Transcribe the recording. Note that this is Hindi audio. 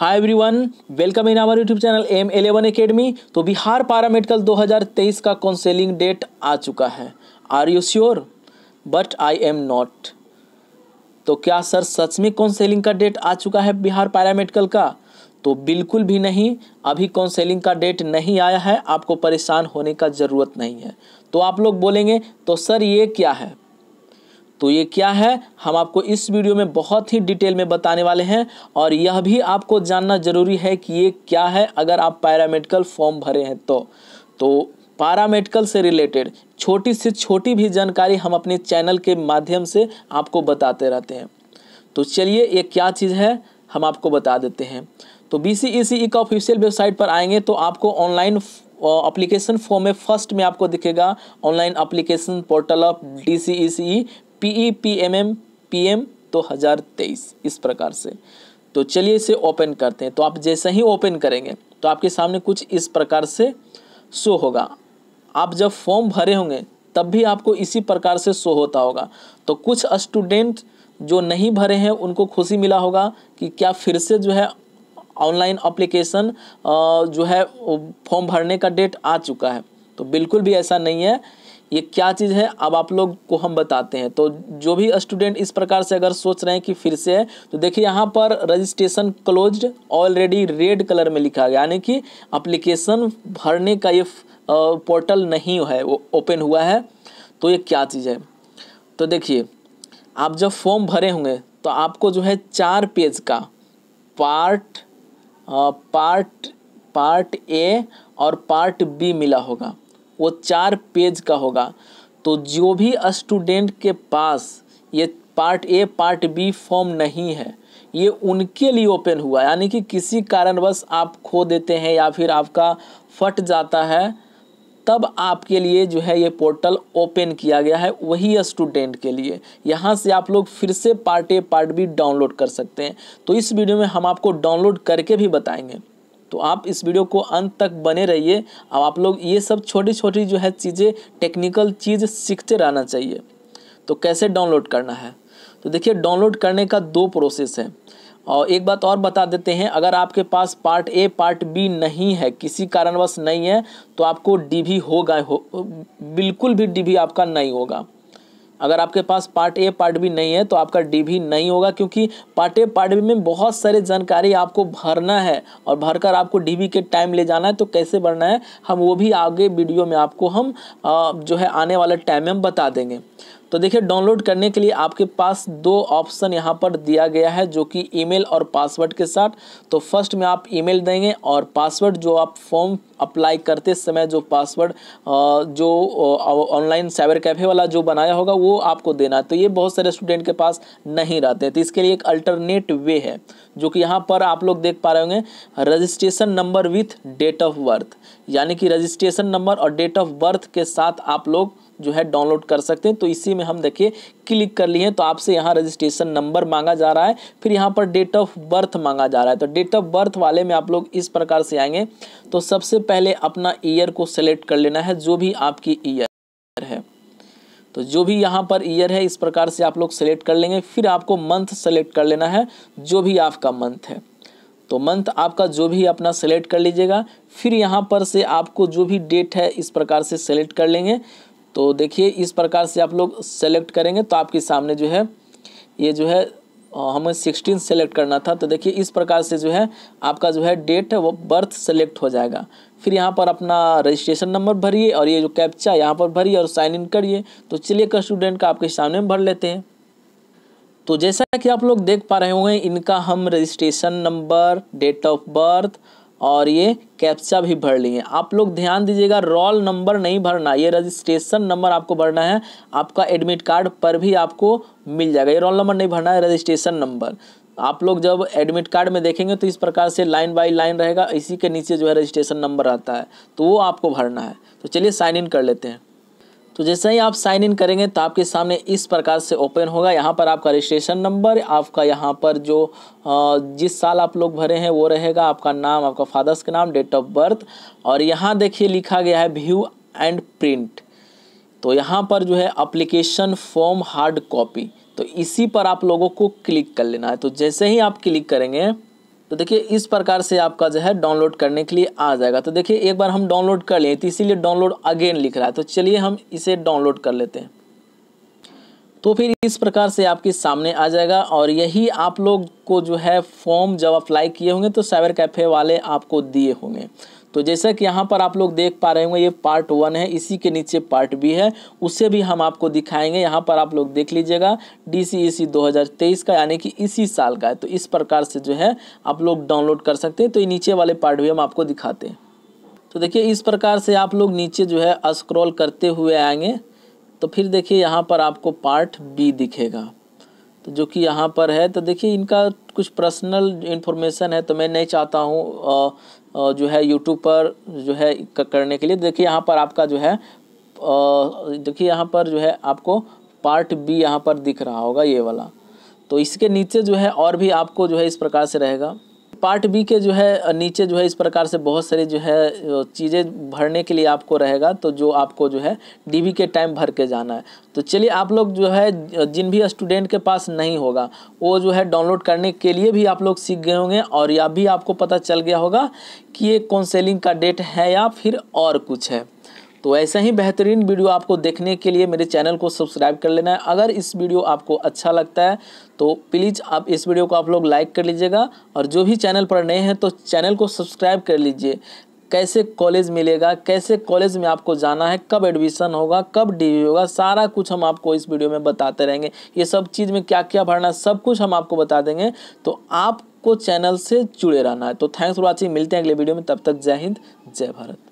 hi everyone welcome in our YouTube channel M eleven academy तो बिहार पारा मेडिकल 2023 का काउंसलिंग डेट आ चुका है are you sure but I am not तो क्या सर सच में काउंसलिंग का डेट आ चुका है बिहार पारा मेडिकल का तो बिल्कुल भी नहीं अभी काउंसलिंग का डेट नहीं आया है आपको परेशान होने का ज़रूरत नहीं है तो आप लोग बोलेंगे तो सर ये क्या है तो ये क्या है हम आपको इस वीडियो में बहुत ही डिटेल में बताने वाले हैं और यह भी आपको जानना ज़रूरी है कि ये क्या है अगर आप पैरामेडिकल फॉर्म भरे हैं तो तो पैरामेडिकल से रिलेटेड छोटी से छोटी भी जानकारी हम अपने चैनल के माध्यम से आपको बताते रहते हैं तो चलिए ये क्या चीज़ है हम आपको बता देते हैं तो बी सी का ऑफिशियल वेबसाइट पर आएंगे तो आपको ऑनलाइन अप्लीकेशन फॉर्म में फर्स्ट में आपको दिखेगा online application portal of D C E C E PE दो e तो हज़ार तेईस इस प्रकार से तो चलिए इसे ओपन करते हैं तो आप जैसे ही ओपन करेंगे तो आपके सामने कुछ इस प्रकार से शो होगा आप जब फॉर्म भरे होंगे तब भी आपको इसी प्रकार से शो होता होगा तो कुछ स्टूडेंट जो नहीं भरे हैं उनको खुशी मिला होगा कि क्या फिर से जो है ऑनलाइन अप्लीकेशन जो है फॉर्म भरने का डेट आ चुका है तो बिल्कुल भी ऐसा नहीं है ये क्या चीज़ है अब आप लोग को हम बताते हैं तो जो भी स्टूडेंट इस प्रकार से अगर सोच रहे हैं कि फिर से है तो देखिए यहाँ पर registration closed already red colour में लिखा गया यानी कि अप्लीकेशन भरने का ये पोर्टल नहीं है वो ओपन हुआ है तो ये क्या चीज़ है तो देखिए आप जब फॉर्म भरे होंगे तो आपको जो है चार पेज का पार्ट पार्ट पार्ट ए और पार्ट बी मिला होगा वो चार पेज का होगा तो जो भी स्टूडेंट के पास ये part A part B form नहीं है ये उनके लिए ओपन हुआ यानी कि किसी कारणवश आप खो देते हैं या फिर आपका फट जाता है तब आपके लिए जो है ये पोर्टल ओपन किया गया है वही स्टूडेंट के लिए यहाँ से आप लोग फिर से part A part B download कर सकते हैं तो इस वीडियो में हम आपको डाउनलोड करके भी बताएंगे तो आप इस वीडियो को अंत तक बने रहिए अब आप लोग ये सब छोटी छोटी जो है चीज़ें टेक्निकल चीज़ सीखते रहना चाहिए तो कैसे डाउनलोड करना है तो देखिए डाउनलोड करने का दो प्रोसेस है और एक बात और बता देते हैं अगर आपके पास पार्ट ए पार्ट बी नहीं है किसी कारणवश नहीं है तो आपको भी होगा हो बिल्कुल भी भी आपका नहीं होगा अगर आपके पास पार्ट ए पार्ट बी नहीं है तो आपका डी भी नहीं होगा क्योंकि पार्ट ए पार्ट बी में बहुत सारे जानकारी आपको भरना है और भरकर आपको डी के टाइम ले जाना है तो कैसे भरना है हम वो भी आगे वीडियो में आपको हम जो है आने वाले टाइम में हम बता देंगे तो देखिए डाउनलोड करने के लिए आपके पास दो ऑप्शन यहाँ पर दिया गया है जो कि ईमेल और पासवर्ड के साथ तो फर्स्ट में आप ईमेल देंगे और पासवर्ड जो आप फॉर्म अप्लाई करते समय जो पासवर्ड जो ऑनलाइन साइबर कैफ़े वाला जो बनाया होगा वो आपको देना है तो ये बहुत सारे स्टूडेंट के पास नहीं रहते हैं तो इसके लिए एक अल्टरनेट वे है जो कि यहाँ पर आप लोग देख पा रहे होंगे registration number with date of birth यानी कि रजिस्ट्रेशन नंबर और डेट ऑफ बर्थ के साथ आप लोग जो है डाउनलोड कर सकते हैं तो इसी में हम देखिए क्लिक कर लिए तो आपसे यहाँ रजिस्ट्रेशन नंबर मांगा जा रहा है फिर यहाँ पर डेट ऑफ बर्थ मांगा जा रहा है तो डेट ऑफ बर्थ वाले में आप लोग इस प्रकार से आएंगे तो सबसे पहले अपना ईयर को सेलेक्ट कर लेना है जो भी आपकी ईयर है तो जो भी यहाँ पर ईयर है इस प्रकार से आप लोग सेलेक्ट कर लेंगे फिर आपको मंथ सेलेक्ट कर लेना है जो भी आपका मंथ है तो मंथ आपका जो भी अपना सेलेक्ट कर लीजिएगा फिर यहाँ पर से आपको जो भी डेट है इस प्रकार से सेलेक्ट कर लेंगे तो देखिए इस प्रकार से आप लोग सेलेक्ट करेंगे तो आपके सामने जो है ये जो है हमें सिक्सटीन सेलेक्ट करना था तो देखिए इस प्रकार से जो है आपका जो है डेट है वो बर्थ सेलेक्ट हो जाएगा फिर यहाँ पर अपना रजिस्ट्रेशन नंबर भरिए और ये जो कैप्चा यहाँ पर भरिए और साइन इन करिए तो चलिए का स्टूडेंट का आपके सामने भर लेते हैं तो जैसा कि आप लोग देख पा रहे होंगे इनका हम registration number date of birth और ये कैप्चा भी भर लिए आप लोग ध्यान दीजिएगा रोल नंबर नहीं भरना ये रजिस्ट्रेशन नंबर आपको भरना है आपका एडमिट कार्ड पर भी आपको मिल जाएगा ये रोल नंबर नहीं भरना है रजिस्ट्रेशन नंबर आप लोग जब एडमिट कार्ड में देखेंगे तो इस प्रकार से लाइन बाई लाइन रहेगा इसी के नीचे जो है रजिस्ट्रेशन नंबर आता है तो वो आपको भरना है तो चलिए साइन इन कर लेते हैं तो जैसे ही आप साइन इन करेंगे तो आपके सामने इस प्रकार से ओपन होगा यहाँ पर आपका रजिस्ट्रेशन नंबर आपका यहाँ पर जो जिस साल आप लोग भरे हैं वो रहेगा आपका नाम आपका फादर्स का नाम डेट ऑफ बर्थ और यहाँ देखिए लिखा गया है व्यू एंड प्रिंट तो यहाँ पर जो है अप्लीकेशन फॉर्म हार्ड कॉपी तो इसी पर आप लोगों को क्लिक कर लेना है तो जैसे ही आप क्लिक करेंगे तो देखिए इस प्रकार से आपका जो है डाउनलोड करने के लिए आ जाएगा तो देखिए एक बार हम डाउनलोड कर लिए तो इसीलिए डाउनलोड अगेन लिख रहा है तो चलिए हम इसे डाउनलोड कर लेते हैं तो फिर इस प्रकार से आपके सामने आ जाएगा और यही आप लोग को जो है फॉर्म जब अप्लाई किए होंगे तो साइबर कैफ़े वाले आपको दिए होंगे तो जैसा कि यहाँ पर आप लोग देख पा रहे होंगे ये पार्ट वन है इसी के नीचे पार्ट बी है उसे भी हम आपको दिखाएंगे यहाँ पर आप लोग देख लीजिएगा डी सी ई सी दो हज़ार तेईस का यानी कि इसी साल का है तो इस प्रकार से जो है आप लोग डाउनलोड कर सकते हैं तो ये नीचे वाले पार्ट भी हम आपको दिखाते हैं तो देखिए इस प्रकार से आप लोग नीचे जो है स्क्रॉल करते हुए आएंगे तो फिर देखिए यहाँ पर आपको पार्ट बी दिखेगा तो जो कि यहाँ पर है तो देखिए इनका कुछ पर्सनल इन्फॉर्मेशन है तो मैं नहीं चाहता हूँ जो है यूट्यूब पर जो है करने के लिए देखिए यहाँ पर आपका जो है देखिए यहाँ पर जो है आपको पार्ट बी यहाँ पर दिख रहा होगा ये वाला तो इसके नीचे जो है और भी आपको जो है इस प्रकार से रहेगा पार्ट बी के जो है नीचे जो है इस प्रकार से बहुत सारी जो है चीज़ें भरने के लिए आपको रहेगा तो जो आपको जो है डीबी के टाइम भर के जाना है तो चलिए आप लोग जो है जिन भी स्टूडेंट के पास नहीं होगा वो जो है डाउनलोड करने के लिए भी आप लोग सीख गए होंगे और या भी आपको पता चल गया होगा कि ये कौनसेलिंग का डेट है या फिर और कुछ है तो ऐसे ही बेहतरीन वीडियो आपको देखने के लिए मेरे चैनल को सब्सक्राइब कर लेना है अगर इस वीडियो आपको अच्छा लगता है तो प्लीज़ आप इस वीडियो को आप लोग लाइक कर लीजिएगा और जो भी चैनल पर नए हैं तो चैनल को सब्सक्राइब कर लीजिए कैसे कॉलेज मिलेगा कैसे कॉलेज में आपको जाना है कब एडमिशन होगा कब डी होगा सारा कुछ हम आपको इस वीडियो में बताते रहेंगे ये सब चीज़ में क्या क्या भरना सब कुछ हम आपको बता देंगे तो आपको चैनल से जुड़े रहना है तो थैंक्स फॉर वॉचिंग मिलते हैं अगले वीडियो में तब तक जय हिंद जय भारत